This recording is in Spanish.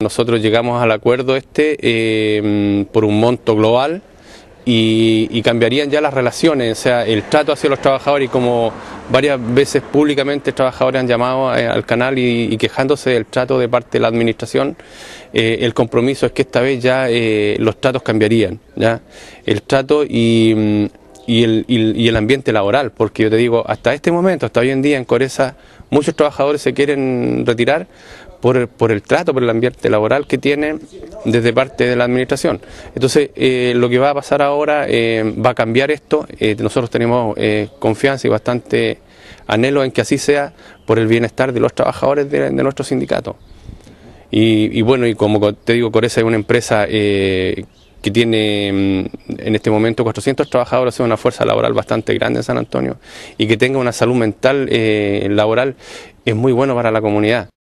Nosotros llegamos al acuerdo este eh, por un monto global y, cambiarían ya las relaciones, o sea, el trato hacia los trabajadores y como varias veces públicamente trabajadores han llamado eh, al canal y, quejándose del trato de parte de la administración, eh, el compromiso es que esta vez ya los tratos cambiarían, ¿ya? el trato y mm, y el, el ambiente laboral, porque yo te digo, hasta este momento, hasta hoy en día en Coresa, muchos trabajadores se quieren retirar por, el trato, por el ambiente laboral que tienen desde parte de la administración. Entonces, eh, lo que va a pasar ahora eh, va a cambiar esto. Eh, nosotros tenemos confianza y bastante anhelo en que así sea por el bienestar de los trabajadores de, de nuestro sindicato. Y, bueno, y como te digo, Coresa es una empresa que tiene mm, en este momento 400 trabajadores, es una fuerza laboral bastante grande en San Antonio, y que tenga una salud mental eh, laboral es muy bueno para la comunidad.